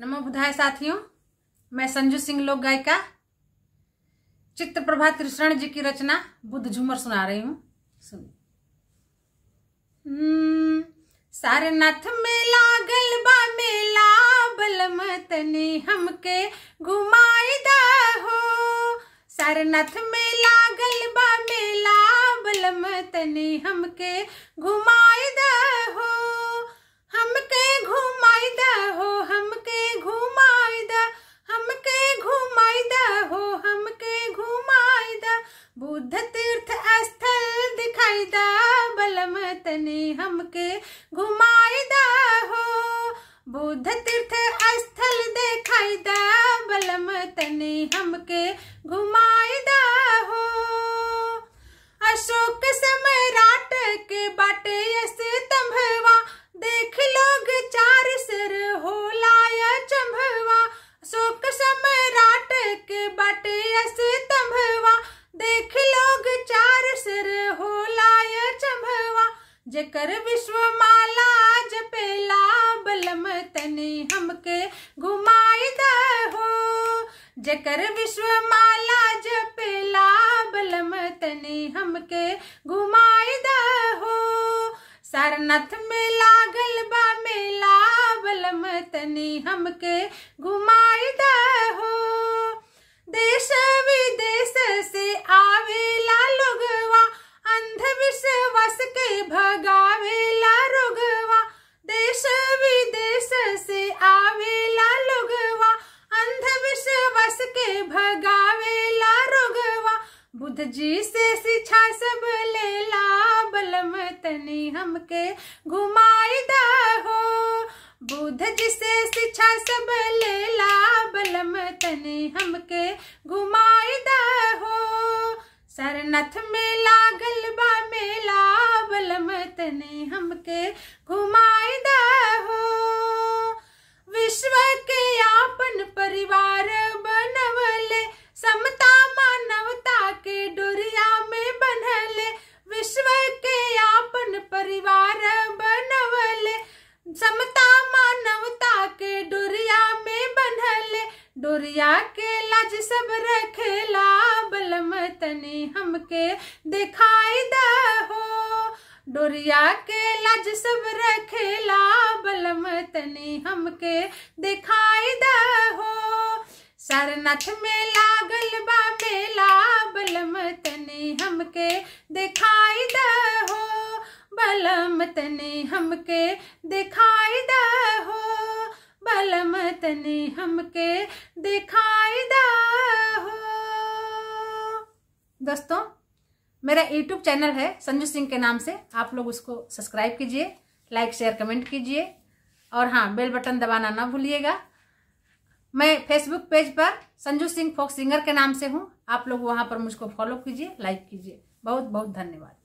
नमो बुधाए साथियों मैं संजू सिंह लोक गायिका चित्त प्रभा कृष्ण जी की रचना बुद्ध झूमर सुना रही हूँ सुन हम्म, सारनाथ मेला गलबा मेला बलम तने हमके घुमाईदा हो सारनाथ मेला गलबा मेला बलम तने हमके घुमाईदा तने हमके घुमाईदा हो बुद्ध तीर्थ स्थल दा बलम तने हमके दा जकर विश्व माला जपेला बलम तने हमके घुमाई द हो विश्व माला जपेला बलम तने हमके घुमाई द हो सारनाथ में लागल बा मेला बलम तने हमके घुमाई द हो देश भगावे ला रोगवा बुध जी से शिक्षा सब लेला बलम तनी हमके घुमाई द हो बुद्ध जी से शिक्षा सब लेला बलम तनी हमके घुमाई द हो सरनाथ मेला मैया के लज सब ला बलम तनी हमके दिखाई द हो डोरिया के लज सब ला बलम तनी हमके दिखाई द हो सरनाथ में लागल बा मेला बलम तनी हमके दिखाई द हो बलम तनी हमके दिखाई द हो तने हमके दिखाई हो दोस्तों मेरा यूट्यूब चैनल है संजू सिंह के नाम से आप लोग उसको सब्सक्राइब कीजिए लाइक शेयर कमेंट कीजिए और हाँ बेल बटन दबाना ना भूलिएगा मैं फेसबुक पेज पर संजू सिंह फोक सिंगर के नाम से हूँ आप लोग वहाँ पर मुझको फॉलो कीजिए लाइक कीजिए बहुत बहुत धन्यवाद